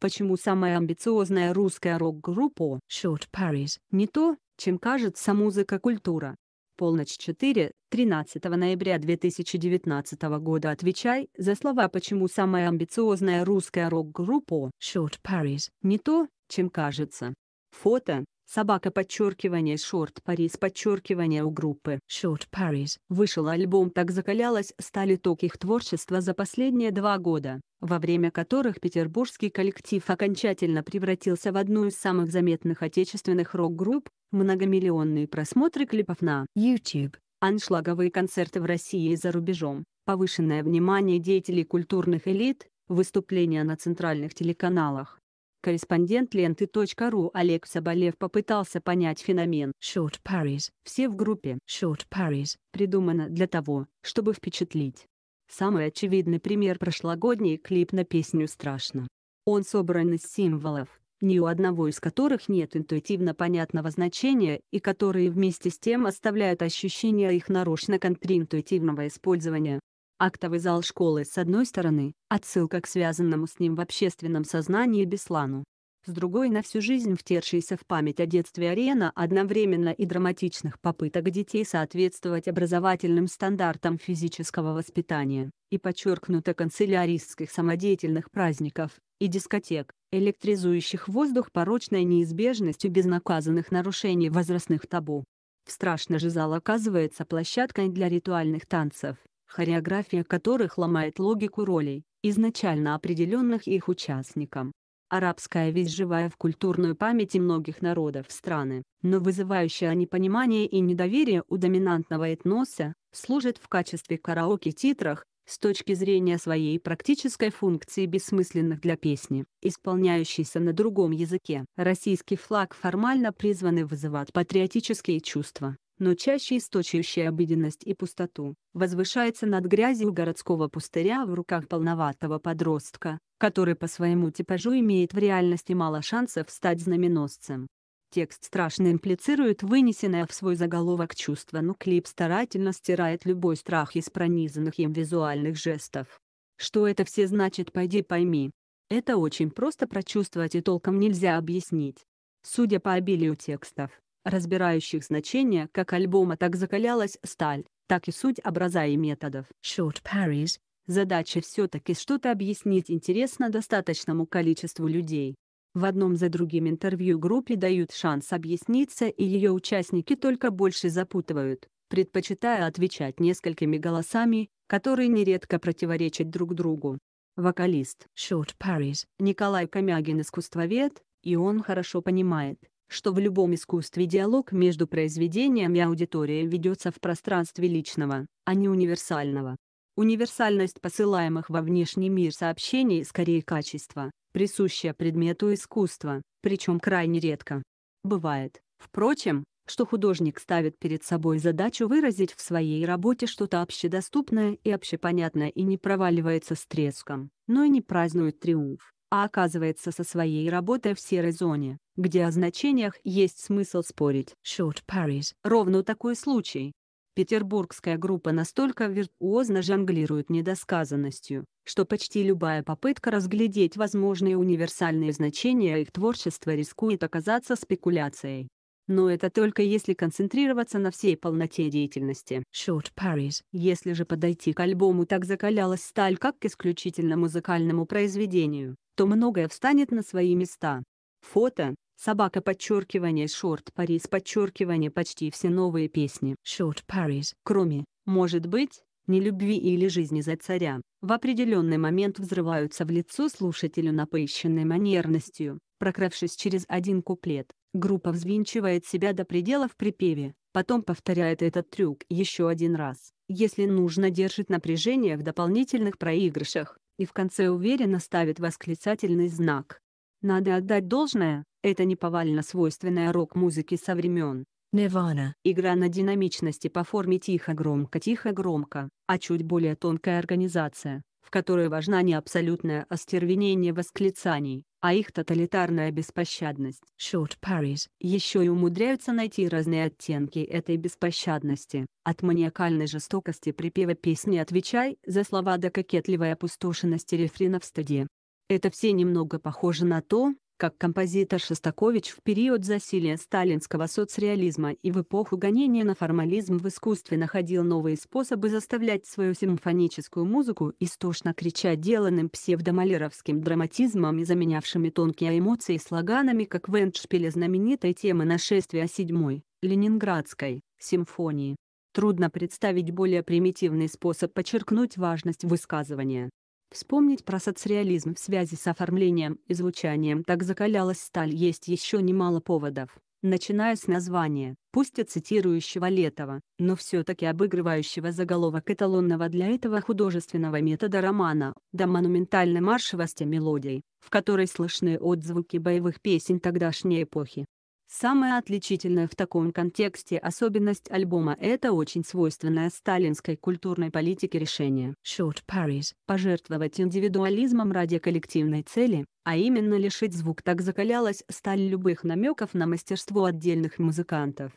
Почему самая амбициозная русская рок-группа Short Paris не то, чем кажется музыка культура? Полночь 4, 13 ноября 2019 года отвечай за слова «Почему самая амбициозная русская рок-группа Short Paris не то, чем кажется». Фото Собака подчеркивание Short Paris подчеркивание у группы Short Paris. Вышел альбом «Так закалялась» стали ток их творчества за последние два года, во время которых петербургский коллектив окончательно превратился в одну из самых заметных отечественных рок-групп, многомиллионные просмотры клипов на YouTube, аншлаговые концерты в России и за рубежом, повышенное внимание деятелей культурных элит, выступления на центральных телеканалах. Корреспондент ленты.ру Олег Соболев попытался понять феномен «short parries». Все в группе «short parries» придумано для того, чтобы впечатлить. Самый очевидный пример – прошлогодний клип на песню «Страшно». Он собран из символов, ни у одного из которых нет интуитивно понятного значения и которые вместе с тем оставляют ощущение их нарочно контринтуитивного использования. Актовый зал школы с одной стороны – отсылка к связанному с ним в общественном сознании Беслану. С другой – на всю жизнь втершийся в память о детстве арена одновременно и драматичных попыток детей соответствовать образовательным стандартам физического воспитания, и подчеркнуто канцеляристских самодеятельных праздников, и дискотек, электризующих воздух порочной неизбежностью безнаказанных нарушений возрастных табу. Страшно же зал оказывается площадкой для ритуальных танцев, хореография которых ломает логику ролей, изначально определенных их участникам. Арабская вещь живая в культурной памяти многих народов страны, но вызывающая непонимание и недоверие у доминантного этноса, служит в качестве караоке-титрах, с точки зрения своей практической функции бессмысленных для песни, исполняющейся на другом языке. Российский флаг формально призваны вызывать патриотические чувства, но чаще источающая обыденность и пустоту, возвышается над грязью городского пустыря в руках полноватого подростка, который по своему типажу имеет в реальности мало шансов стать знаменосцем. Текст страшно имплицирует вынесенное в свой заголовок чувство, но клип старательно стирает любой страх из пронизанных им визуальных жестов. Что это все значит пойди пойми. Это очень просто прочувствовать и толком нельзя объяснить. Судя по обилию текстов, разбирающих значения как альбома, так закалялась сталь, так и суть образа и методов. Short parries. Задача все-таки что-то объяснить интересно достаточному количеству людей. В одном за другим интервью группе дают шанс объясниться, и ее участники только больше запутывают, предпочитая отвечать несколькими голосами, которые нередко противоречат друг другу. Вокалист Short Paris Николай Камягин искусствовед, и он хорошо понимает, что в любом искусстве диалог между произведением и аудиторией ведется в пространстве личного, а не универсального. Универсальность посылаемых во внешний мир сообщений скорее качество, присущее предмету искусства, причем крайне редко. Бывает, впрочем, что художник ставит перед собой задачу выразить в своей работе что-то общедоступное и общепонятное и не проваливается с треском, но и не празднует триумф а оказывается со своей работой в серой зоне, где о значениях есть смысл спорить. Short Paris. Ровно такой случай. Петербургская группа настолько виртуозно жонглирует недосказанностью, что почти любая попытка разглядеть возможные универсальные значения их творчества рискует оказаться спекуляцией но это только если концентрироваться на всей полноте деятельности. Short Paris. Если же подойти к альбому так закалялась сталь, как к исключительно музыкальному произведению, то многое встанет на свои места. Фото. Собака подчеркивание шорт, Paris подчеркивание почти все новые песни. Шорт Paris. Кроме, может быть, не любви или жизни за царя, в определенный момент взрываются в лицо слушателю напыщенной манерностью. Прокравшись через один куплет, группа взвинчивает себя до предела в припеве, потом повторяет этот трюк еще один раз, если нужно держит напряжение в дополнительных проигрышах и в конце уверенно ставит восклицательный знак. Надо отдать должное, это не свойственная рок-музыке со времен. Нирвана. Игра на динамичности по форме тихо-громко-тихо-громко, а чуть более тонкая организация, в которой важна не абсолютное остервенение восклицаний, а их тоталитарная беспощадность. Short parries. Еще и умудряются найти разные оттенки этой беспощадности, от маниакальной жестокости припева песни «Отвечай» за слова до кокетливой опустошенности рефрена в студии. Это все немного похоже на то, как композитор Шостакович в период засилия сталинского соцреализма и в эпоху гонения на формализм в искусстве находил новые способы заставлять свою симфоническую музыку истошно крича деланным псевдомалеровским драматизмом и заменявшими тонкие эмоции слоганами как в эндшпиле знаменитой темы нашествия седьмой, Ленинградской, симфонии. Трудно представить более примитивный способ подчеркнуть важность высказывания. Вспомнить про соцреализм в связи с оформлением и звучанием «Так закалялась сталь» есть еще немало поводов, начиная с названия, пусть и цитирующего Летова, но все-таки обыгрывающего заголовок эталонного для этого художественного метода романа, до монументальной маршевости мелодий, в которой слышны отзвуки боевых песен тогдашней эпохи. Самая отличительная в таком контексте особенность альбома — это очень свойственное сталинской культурной политике решение short parries пожертвовать индивидуализмом ради коллективной цели, а именно лишить звук так закалялась сталь любых намеков на мастерство отдельных музыкантов.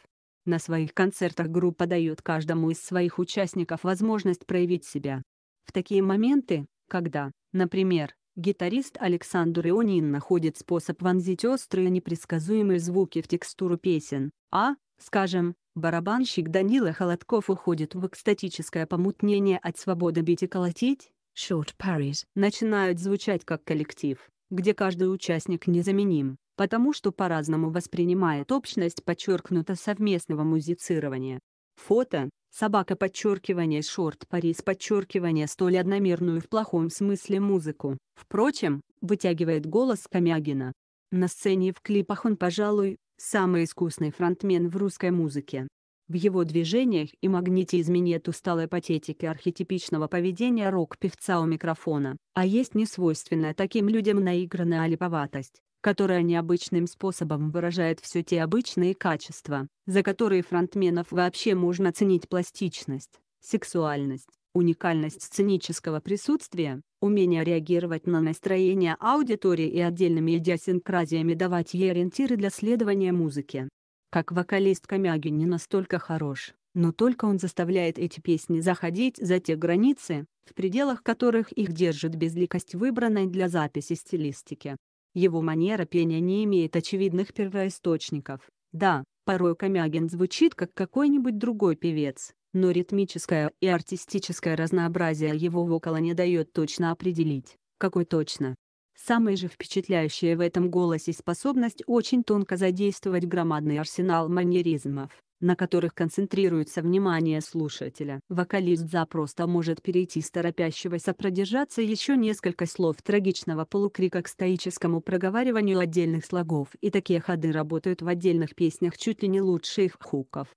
На своих концертах группа дает каждому из своих участников возможность проявить себя. В такие моменты, когда, например, Гитарист Александр Ионин находит способ вонзить острые непредсказуемые звуки в текстуру песен, а, скажем, барабанщик Данила Холодков уходит в экстатическое помутнение от свободы бить и колотить, short parries, начинают звучать как коллектив, где каждый участник незаменим, потому что по-разному воспринимает общность подчеркнуто совместного музицирования. Фото Собака подчеркивание шорт Парис подчеркивание столь одномерную в плохом смысле музыку. Впрочем, вытягивает голос Камягина. На сцене в клипах он, пожалуй, самый искусный фронтмен в русской музыке. В его движениях и магнетизме нет усталой патетики архетипичного поведения рок-певца у микрофона, а есть несвойственная таким людям наигранная липоватость, которая необычным способом выражает все те обычные качества, за которые фронтменов вообще можно ценить пластичность, сексуальность, уникальность сценического присутствия, умение реагировать на настроение аудитории и отдельными идиосинкразиями давать ей ориентиры для следования музыки. Как вокалист Камяги не настолько хорош, но только он заставляет эти песни заходить за те границы, в пределах которых их держит безликость выбранной для записи стилистики. Его манера пения не имеет очевидных первоисточников. Да, порой Камягин звучит как какой-нибудь другой певец, но ритмическое и артистическое разнообразие его вокала не дает точно определить, какой точно. Самое же впечатляющее в этом голосе способность очень тонко задействовать громадный арсенал манеризмов, на которых концентрируется внимание слушателя. Вокалист запросто может перейти с торопящегося продержаться еще несколько слов трагичного полукрика к стоическому проговариванию отдельных слогов. И такие ходы работают в отдельных песнях чуть ли не лучше их хуков.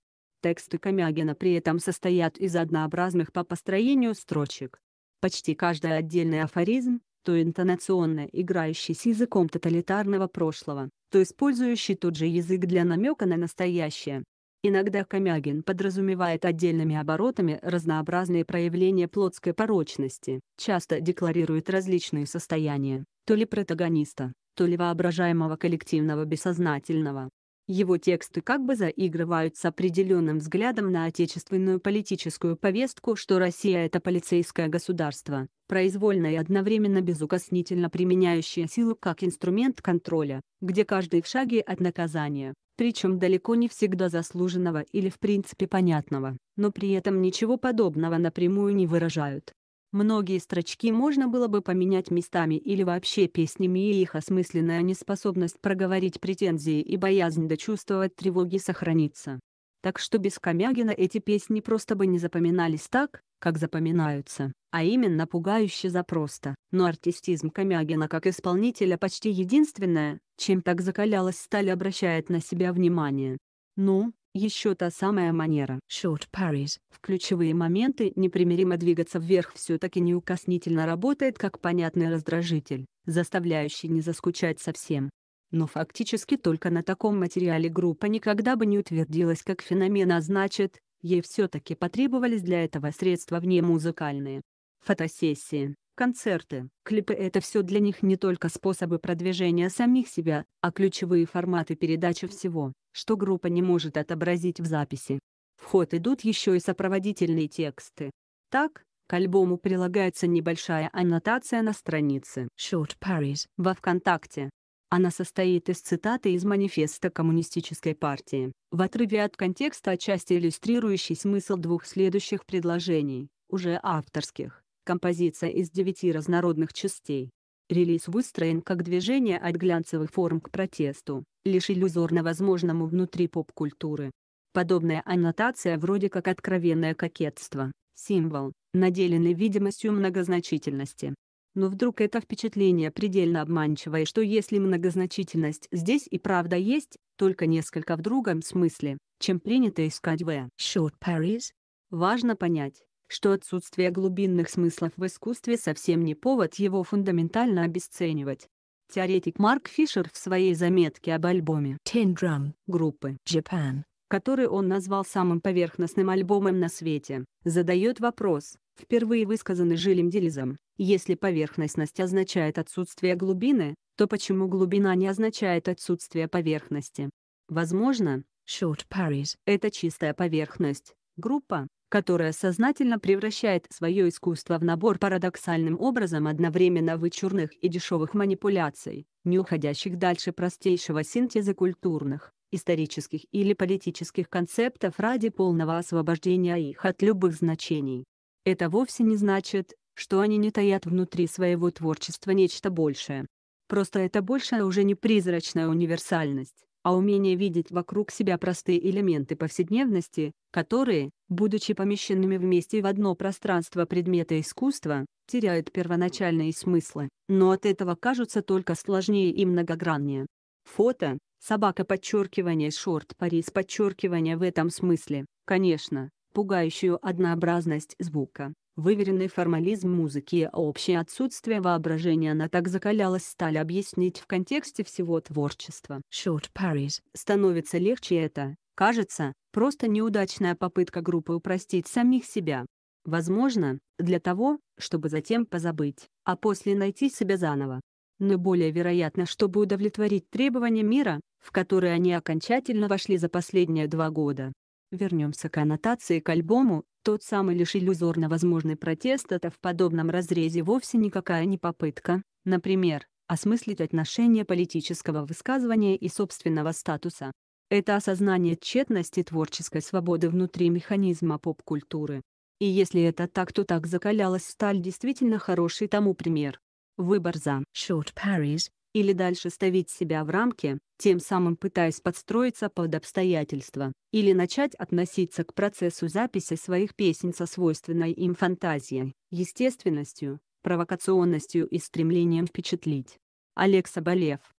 Тексты Камягина при этом состоят из однообразных по построению строчек. Почти каждый отдельный афоризм, то интонационная играющий с языком тоталитарного прошлого, то использующий тот же язык для намека на настоящее, Иногда Камягин подразумевает отдельными оборотами разнообразные проявления плотской порочности, часто декларирует различные состояния, то ли протагониста, то ли воображаемого коллективного бессознательного, его тексты как бы заигрывают с определенным взглядом на отечественную политическую повестку, что Россия — это полицейское государство, произвольно и одновременно безукоснительно применяющее силу как инструмент контроля, где каждый в шаге от наказания, причем далеко не всегда заслуженного или в принципе понятного, но при этом ничего подобного напрямую не выражают. Многие строчки можно было бы поменять местами или вообще песнями и их осмысленная неспособность проговорить претензии и боязнь дочувствовать тревоги сохранится. Так что без Камягина эти песни просто бы не запоминались так, как запоминаются, а именно пугающе запросто. Но артистизм Камягина как исполнителя почти единственное, чем так закалялась сталь обращает на себя внимание. Ну, еще та самая манера. Short parries. В ключевые моменты непримиримо двигаться вверх все-таки неукоснительно работает как понятный раздражитель, заставляющий не заскучать совсем. Но фактически только на таком материале группа никогда бы не утвердилась как феномен, а значит, ей все-таки потребовались для этого средства вне музыкальные. Фотосессии концерты, клипы — это все для них не только способы продвижения самих себя, а ключевые форматы передачи всего, что группа не может отобразить в записи. В ход идут еще и сопроводительные тексты. Так, к альбому прилагается небольшая аннотация на странице Short Paris во ВКонтакте. Она состоит из цитаты из манифеста Коммунистической партии, в отрыве от контекста отчасти иллюстрирующий смысл двух следующих предложений, уже авторских. Композиция из девяти разнородных частей. Релиз выстроен как движение от глянцевых форм к протесту, лишь иллюзорно возможному внутри поп-культуры. Подобная аннотация вроде как откровенное кокетство, символ, наделенный видимостью многозначительности. Но вдруг это впечатление предельно обманчиво и что если многозначительность здесь и правда есть, только несколько в другом смысле, чем принято искать в «Short Paris»? Важно понять, что отсутствие глубинных смыслов в искусстве совсем не повод его фундаментально обесценивать. Теоретик Марк Фишер в своей заметке об альбоме «Ten Drum» группы «Japan», который он назвал самым поверхностным альбомом на свете, задает вопрос, впервые высказанный Жилем Делизом, если поверхностность означает отсутствие глубины, то почему глубина не означает отсутствие поверхности? Возможно, Short Paris — это чистая поверхность, группа, которая сознательно превращает свое искусство в набор парадоксальным образом одновременно вычурных и дешевых манипуляций, не уходящих дальше простейшего синтеза культурных, исторических или политических концептов ради полного освобождения их от любых значений. Это вовсе не значит, что они не таят внутри своего творчества нечто большее. Просто это большая уже не призрачная универсальность, а умение видеть вокруг себя простые элементы повседневности, которые, будучи помещенными вместе в одно пространство предмета искусства, теряют первоначальные смыслы, но от этого кажутся только сложнее и многограннее. Фото, собака подчеркивание шорт Парис подчеркивание в этом смысле, конечно, пугающую однообразность звука, Выверенный формализм музыки и общее отсутствие воображения она так закалялась стали объяснить в контексте всего творчества. Short Paris. Становится легче это, кажется, просто неудачная попытка группы упростить самих себя. Возможно, для того, чтобы затем позабыть, а после найти себя заново. Но более вероятно, чтобы удовлетворить требования мира, в которые они окончательно вошли за последние два года. Вернемся к аннотации к альбому, тот самый лишь иллюзорно возможный протест это в подобном разрезе вовсе никакая не попытка, например, осмыслить отношение политического высказывания и собственного статуса. Это осознание тщетности творческой свободы внутри механизма поп-культуры. И если это так, то так закалялась сталь действительно хороший тому пример. Выбор за «Short Paris» или дальше ставить себя в рамки, тем самым пытаясь подстроиться под обстоятельства, или начать относиться к процессу записи своих песен со свойственной им фантазией, естественностью, провокационностью и стремлением впечатлить. Олег Соболев